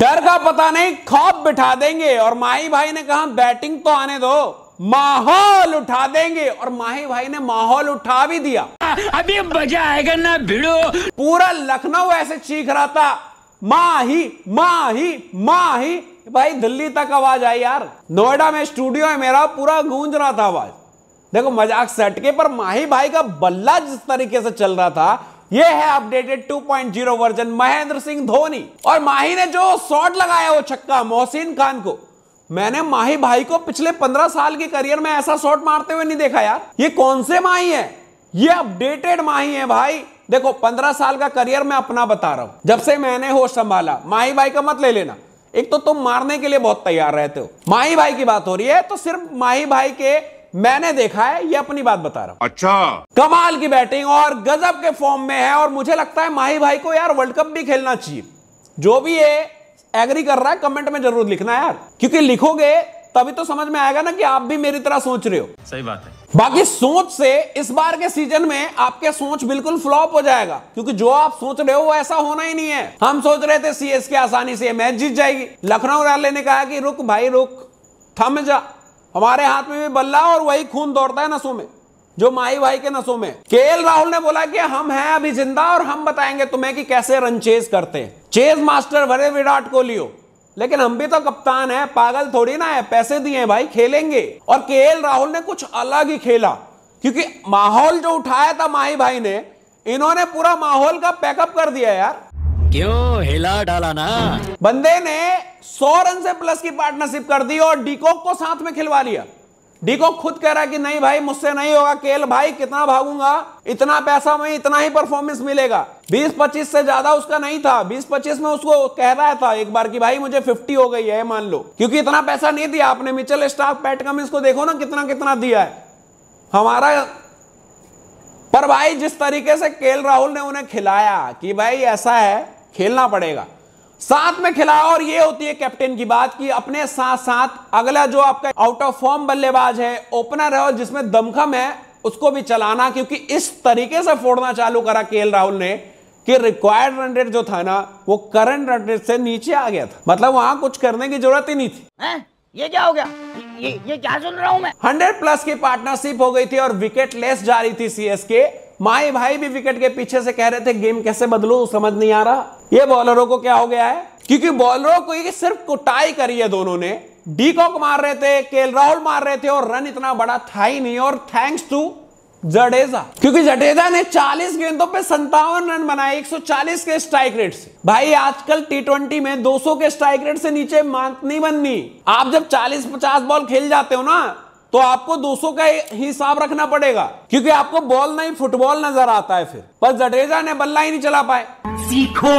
डर का पता नहीं खौफ बिठा देंगे और माही भाई ने कहा बैटिंग तो आने दो माहौल उठा देंगे और माही भाई ने माहौल उठा भी दिया अभी मजा आएगा ना भिड़ो पूरा लखनऊ ऐसे चीख रहा था माही माही माही भाई दिल्ली तक आवाज आई यार नोएडा में स्टूडियो है मेरा पूरा गूंज रहा था आवाज देखो मजाक सेट के पर माही भाई का बल्ला जिस तरीके से चल रहा था ये है अपडेटेड 2.0 वर्जन महेंद्र सिंह धोनी और माही ने जो शॉट लगाया वो छक्का मोहसिन खान को मैंने माही भाई को पिछले 15 साल के करियर में ऐसा शॉट मारते हुए नहीं देखा यार ये कौन से माही है ये अपडेटेड माही है भाई देखो 15 साल का करियर मैं अपना बता रहा हूं जब से मैंने होश संभाला माही भाई का मत ले लेना एक तो तुम मारने के लिए बहुत तैयार रहते हो माही भाई की बात हो रही है तो सिर्फ माही भाई के मैंने देखा है ये अपनी बात बता रहा हूं अच्छा कमाल की बैटिंग और गजब के फॉर्म में है और मुझे लगता है माही भाई को यार वर्ल्ड कप भी खेलना चाहिए जो भी ये एग्री कर रहा है कमेंट में जरूर लिखना यार क्योंकि लिखोगे तभी तो समझ में आएगा ना कि आप भी मेरी तरह सोच रहे हो सही बात है बाकी सोच से इस बार के सीजन में आपके सोच बिल्कुल फ्लॉप हो जाएगा क्योंकि जो आप सोच रहे हो वो ऐसा होना ही नहीं है हम सोच रहे थे सीएसके आसानी से मैच जीत जाएगी लखनऊ रैले ने कहा कि रुक भाई रुक थम जा हमारे हाथ में भी बल्ला और वही खून दौड़ता है नसों में जो माई भाई के नसों में के राहुल ने बोला कि हम हैं अभी जिंदा और हम बताएंगे तुम्हें कि कैसे रन चेज करते हैं चेज मास्टर भरे विराट कोहली हो लेकिन हम भी तो कप्तान है पागल थोड़ी ना है पैसे दिए हैं भाई खेलेंगे और के राहुल ने कुछ अलग ही खेला क्योंकि माहौल जो उठाया था माही भाई ने इन्होंने पूरा माहौल का पैकअप कर दिया यार क्यों हिला डाला ना बंदे ने सौ रन से प्लस की पार्टनरशिप कर दी और डीकॉक को साथ में खिलवा लिया डीकॉक खुद कह रहा है कि नहीं भाई मुझसे नहीं होगा केल भाई कितना भागूंगा इतना पैसा में इतना ही परफॉर्मेंस मिलेगा 20-25 से ज्यादा उसका नहीं था 20-25 में उसको कह रहा था एक बार कि भाई मुझे 50 हो गई है मान लो क्योंकि इतना पैसा नहीं दिया आपने मिचल स्टाफ पैट कमिंस इसको देखो ना कितना कितना दिया है हमारा पर भाई जिस तरीके से केल राहुल ने उन्हें खिलाया कि भाई ऐसा है खेलना पड़ेगा साथ में खिलाओ और ये होती है कैप्टन की बात कि अपने साथ साथ अगला जो आपका आउट ऑफ फॉर्म बल्लेबाज है ओपनर है और जिसमें दमखम है उसको भी चलाना क्योंकि इस तरीके से फोड़ना चालू करा के राहुल ने कि रिक्वायर्ड रन रेट जो था ना वो करंट रन रेट से नीचे आ गया था मतलब वहां कुछ करने की जरूरत ही नहीं थी है? ये क्या हो गया ये ये क्या सुन रहा हूं मैं हंड्रेड प्लस की पार्टनरशिप हो गई थी और विकेट लेस जा रही थी सीएसके माए भाई भी विकेट के पीछे से कह रहे थे गेम कैसे बदलो समझ नहीं आ रहा ये बॉलरों को क्या हो गया है क्योंकि बॉलरों को ये सिर्फ कुटाई करी है दोनों ने डीकॉक मार रहे थे केल राहुल मार रहे थे और रन इतना बड़ा था ही नहीं और थैंक्स टू जडेजा क्योंकि जडेजा ने 40 गेंदों पे संतावन रन बनाए 140 के स्ट्राइक रेट से भाई आजकल टी में 200 के स्ट्राइक रेट से नीचे मांत नहीं बननी आप जब 40-50 बॉल खेल जाते हो ना तो आपको 200 का हिसाब रखना पड़ेगा क्योंकि आपको बॉल नहीं फुटबॉल नजर आता है फिर पर जडेजा ने बल्ला ही नहीं चला पाए सीखो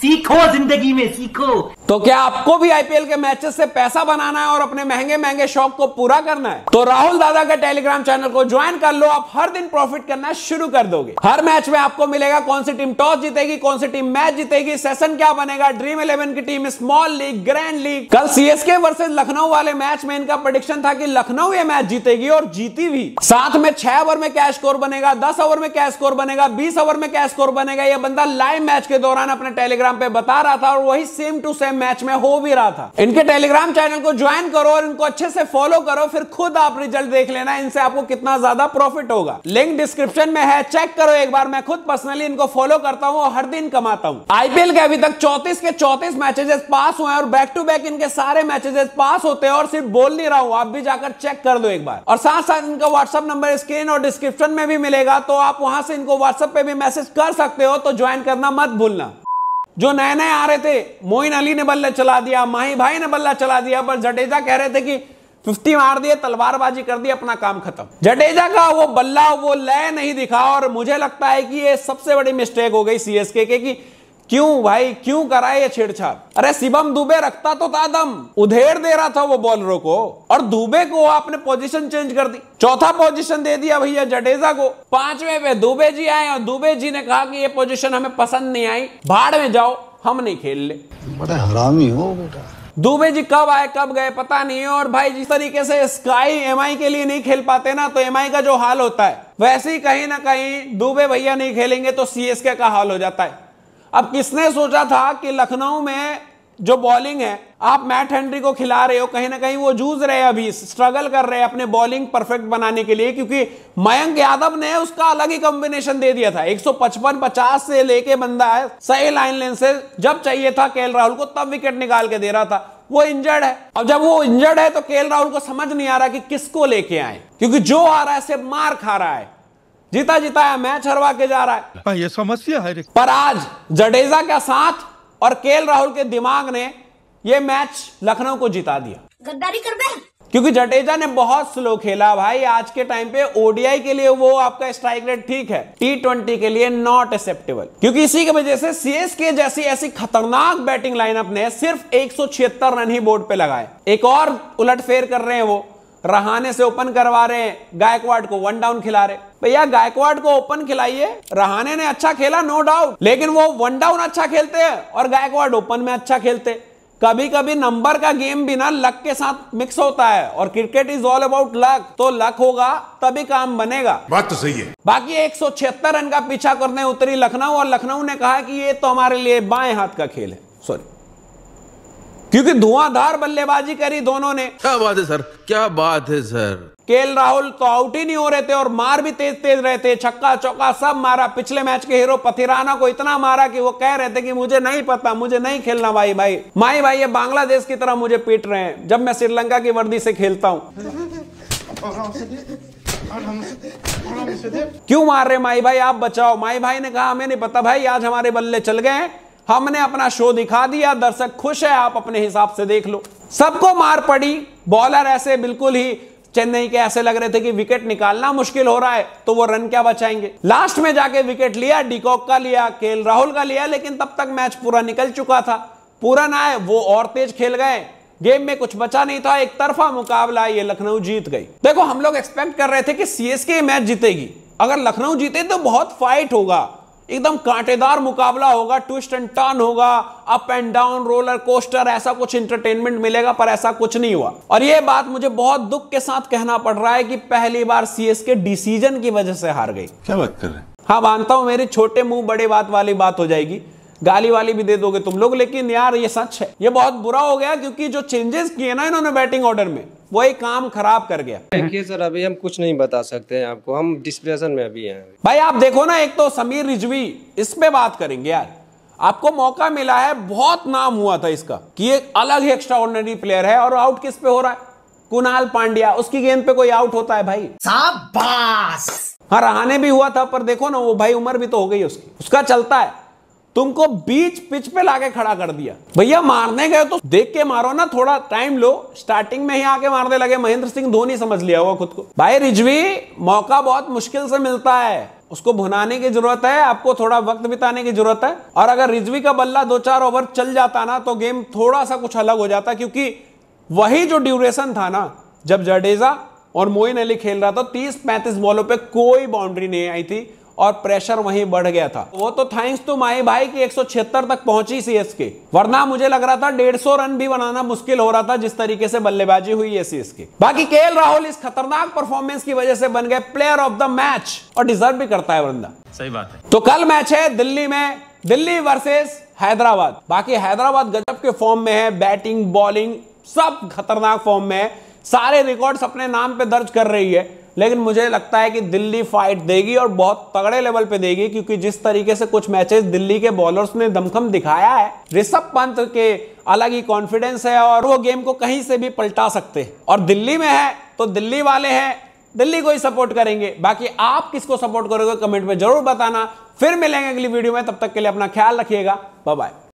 सीखो जिंदगी में सीखो तो क्या आपको भी आईपीएल के मैचेस से पैसा बनाना है और अपने महंगे महंगे शौक को पूरा करना है तो राहुल दादा के टेलीग्राम चैनल को ज्वाइन कर लो आप हर दिन प्रॉफिट करना शुरू कर दोगे हर मैच में आपको मिलेगा कौन सी टीम टॉस जीतेगी कौन सी टीम मैच जीतेगी सेशन क्या बनेगा ड्रीम इलेवन की team small league grand league कल सीएसके वर्सेज लखनऊ वाले मैच में इनका प्रोडिक्शन था की लखनऊ ये मैच जीतेगी और जीती भी साथ में छह ओवर में क्या स्कोर बनेगा दस ओवर में क्या स्कोर बनेगा बीस ओवर में क्या स्कोर बनेगा यह बंदा लाइव मैच के दौरान अपने टेलीग्राम पे बता रहा था और वही सेम टू सेम मैच में हो भी रहा था इनके टेलीग्राम चैनल को ज्वाइन करो और इनको अच्छे से फॉलो करो फिर खुद आप रिजल्ट देख लेना इनसे आपको कितना ज्यादा प्रॉफिट होगा लिंक डिस्क्रिप्शन में है चेक करो एक बार मैं खुद पर्सनली इनको फॉलो करता हूँ हर दिन कमाता हूँ आईपीएल के अभी तक चौतीस के चौतीस मैचेजेस पास हुए और बैक टू बैक इनके सारे मैचेजेस पास होते हैं और सिर्फ बोल नहीं रहा हूँ आप भी जाकर चेक कर दो एक बार और साथ साथ इनका व्हाट्सअप नंबर स्क्रीन और डिस्क्रिप्शन में भी मिलेगा तो आप वहां से इनको व्हाट्सएप पे भी मैसेज कर सकते हो तो ज्वाइन करना मत भूलना जो नए नए आ रहे थे मोइन अली ने बल्ला चला दिया माही भाई ने बल्ला चला दिया पर जडेजा कह रहे थे कि फिफ्टी मार दिए तलवारबाजी कर दी अपना काम खत्म जडेजा का वो बल्ला वो लय नहीं दिखा और मुझे लगता है कि ये सबसे बड़ी मिस्टेक हो गई सीएसके के कि क्यों भाई क्यों कराए ये छेड़छाड़ अरे शिवम दुबे रखता तो था दम उधेड़ दे रहा था वो बॉलरों को और दुबे को आपने पोजीशन चेंज कर दी चौथा पोजीशन दे दिया भैया जडेजा को पांचवे पे दुबे जी आए और दुबे जी ने कहा कि ये पोजीशन हमें पसंद नहीं आई भाड़ में जाओ हम नहीं खेल ले बड़े हरामी हो बेटा दुबे जी कब आए कब गए पता नहीं है और भाई जिस तरीके से स्काई एमआई के लिए नहीं खेल पाते ना तो एमआई का जो हाल होता है वैसे ही कहीं ना कहीं दुबे भैया नहीं खेलेंगे तो सीएसके का हाल हो जाता है अब किसने सोचा था कि लखनऊ में जो बॉलिंग है आप मैट हेनरी को खिला रहे हो कहीं ना कहीं वो जूझ रहे अभी स्ट्रगल कर रहे हैं अपने बॉलिंग परफेक्ट बनाने के लिए क्योंकि मयंक यादव ने उसका अलग ही कॉम्बिनेशन दे दिया था 155 50 से लेके बंदा है सही लाइन लेन से जब चाहिए था के राहुल को तब विकेट निकाल के दे रहा था वो इंजर्ड है और जब वो इंजर्ड है तो के राहुल को समझ नहीं आ रहा कि किसको लेके आए क्योंकि जो आ रहा है सिर्फ मार खा रहा है जीता है मैच हरवा के जा रहा है हाँ, ये समस्या है पर आज जडेजा का साथ और केएल राहुल के दिमाग ने ये मैच लखनऊ को जिता दिया गद्दारी कर दे क्योंकि जडेजा ने बहुत स्लो खेला भाई आज के टाइम पे ओडीआई के लिए वो आपका स्ट्राइक रेट ठीक है टी ट्वेंटी के लिए नॉट एक्सेप्टेबल क्योंकि इसी की वजह से सीएसके जैसी ऐसी खतरनाक बैटिंग लाइनअप ने सिर्फ एक रन ही बोर्ड पे लगाए एक और उलटफेर कर रहे हैं वो रहाने से ओपन करवा रहे हैं गायकवाड को वन डाउन खिला रहे भैया गायकवाड को ओपन खिलाइए रहाने ने अच्छा खेला नो डाउट लेकिन वो वन डाउन अच्छा खेलते हैं और गायकवाड ओपन में अच्छा खेलते कभी कभी नंबर का गेम भी ना लक के साथ मिक्स होता है और cricket is all about luck तो लक होगा तभी काम बनेगा बात तो सही है बाकी एक रन का पीछा करने उतरी लखनऊ और लखनऊ ने कहा कि ये तो हमारे लिए बाएं हाथ का खेल है सॉरी क्योंकि धुआंधार बल्लेबाजी करी दोनों ने क्या बात है सर क्या बात है सर के राहुल तो आउट ही नहीं हो रहे थे और मार भी तेज तेज रहे थे छक्का चौका सब मारा पिछले मैच के हीरो पथिराना को इतना मारा कि वो कह रहे थे कि मुझे नहीं पता मुझे नहीं खेलना भाई भाई माई भाई ये बांग्लादेश की तरह मुझे पीट रहे हैं जब मैं श्रीलंका की वर्दी से खेलता हूँ क्यों मार रहे माई भाई आप बचाओ माई भाई ने कहा हमें नहीं पता भाई आज हमारे बल्ले चल गए हमने अपना शो दिखा दिया दर्शक खुश है आप अपने हिसाब से देख लो सबको मार पड़ी बॉलर ऐसे बिल्कुल ही चेन्नई के ऐसे लग रहे थे कि विकेट निकालना मुश्किल हो रहा है तो वो रन क्या बचाएंगे लास्ट में जाके विकेट लिया डिकॉक का लिया के राहुल का लिया लेकिन तब तक मैच पूरा निकल चुका था पूरा ना है वो और तेज खेल गए गेम में कुछ बचा नहीं था एक तरफा मुकाबला ये लखनऊ जीत गई देखो हम लोग एक्सपेक्ट कर रहे थे कि सीएसके मैच जीतेगी अगर लखनऊ जीते तो बहुत फाइट होगा एकदम कांटेदार मुकाबला होगा ट्विस्ट एंड टर्न होगा up and down roller coaster ऐसा कुछ इंटरटेनमेंट मिलेगा पर ऐसा कुछ नहीं हुआ और यह बात मुझे बहुत दुख के साथ कहना पड़ रहा है कि पहली बार सीएसके डिसीजन की वजह से हार गई क्या बात कर रहे हैं हाँ मानता हूं मेरी छोटे मुंह बड़े बात वाली बात हो जाएगी गाली वाली भी दे दोगे तुम लोग लेकिन यार ये सच है ये बहुत बुरा हो गया क्योंकि जो चेंजेस किए ना इन्होंने बैटिंग ऑर्डर में वो एक काम खराब कर गया देखिए सर अभी हम कुछ नहीं बता सकते हैं आपको हम डिस्प्रेशन में अभी हैं भाई आप देखो ना एक तो समीर रिजवी इस पे बात करेंगे यार आपको मौका मिला है बहुत नाम हुआ था इसका कि एक अलग ही एक्स्ट्रा ऑर्डनरी प्लेयर है और आउट किस पे हो रहा है कुणाल पांड्या उसकी गेंद पे कोई आउट होता है भाई हाँ रहाने भी हुआ था पर देखो ना वो भाई उम्र भी तो हो गई उसकी उसका चलता है तुमको बीच पिच पे लाके खड़ा कर दिया भैया मारने गए तो देख के मारो ना थोड़ा टाइम लो स्टार्टिंग में ही आके मारने लगे महेंद्र सिंह धोनी समझ लिया होगा खुद को भाई रिजवी मौका बहुत मुश्किल से मिलता है उसको भुनाने की जरूरत है आपको थोड़ा वक्त बिताने की जरूरत है और अगर रिजवी का बल्ला दो चार ओवर चल जाता ना तो गेम थोड़ा सा कुछ अलग हो जाता क्योंकि वही जो ड्यूरेशन था ना जब जडेजा और मोइन अली खेल रहा था तीस पैंतीस बॉलों पर कोई बाउंड्री नहीं आई थी और प्रेशर वहीं बढ़ गया था वो तो थैंक्स टू माए भाई की एक तक पहुंची सी के वरना मुझे लग रहा था 150 रन भी बनाना मुश्किल हो रहा था जिस तरीके से बल्लेबाजी हुई है सीएसके बाकी के राहुल इस खतरनाक परफॉर्मेंस की वजह से बन गए प्लेयर ऑफ द मैच और डिजर्व भी करता है वृंदा सही बात है तो कल मैच है दिल्ली में दिल्ली वर्सेज हैदराबाद बाकी हैदराबाद गजब के फॉर्म में है बैटिंग बॉलिंग सब खतरनाक फॉर्म में है सारे रिकॉर्ड्स अपने नाम पे दर्ज कर रही है लेकिन मुझे लगता है कि दिल्ली फाइट देगी और बहुत तगड़े लेवल पे देगी क्योंकि जिस तरीके से कुछ मैचेस दिल्ली के बॉलर्स ने दमखम दिखाया है ऋषभ पंत के अलग ही कॉन्फिडेंस है और वो गेम को कहीं से भी पलटा सकते हैं और दिल्ली में है तो दिल्ली वाले हैं दिल्ली को ही सपोर्ट करेंगे बाकी आप किसको सपोर्ट करोगे कमेंट में जरूर बताना फिर मिलेंगे अगली वीडियो में तब तक के लिए अपना ख्याल रखिएगा बाय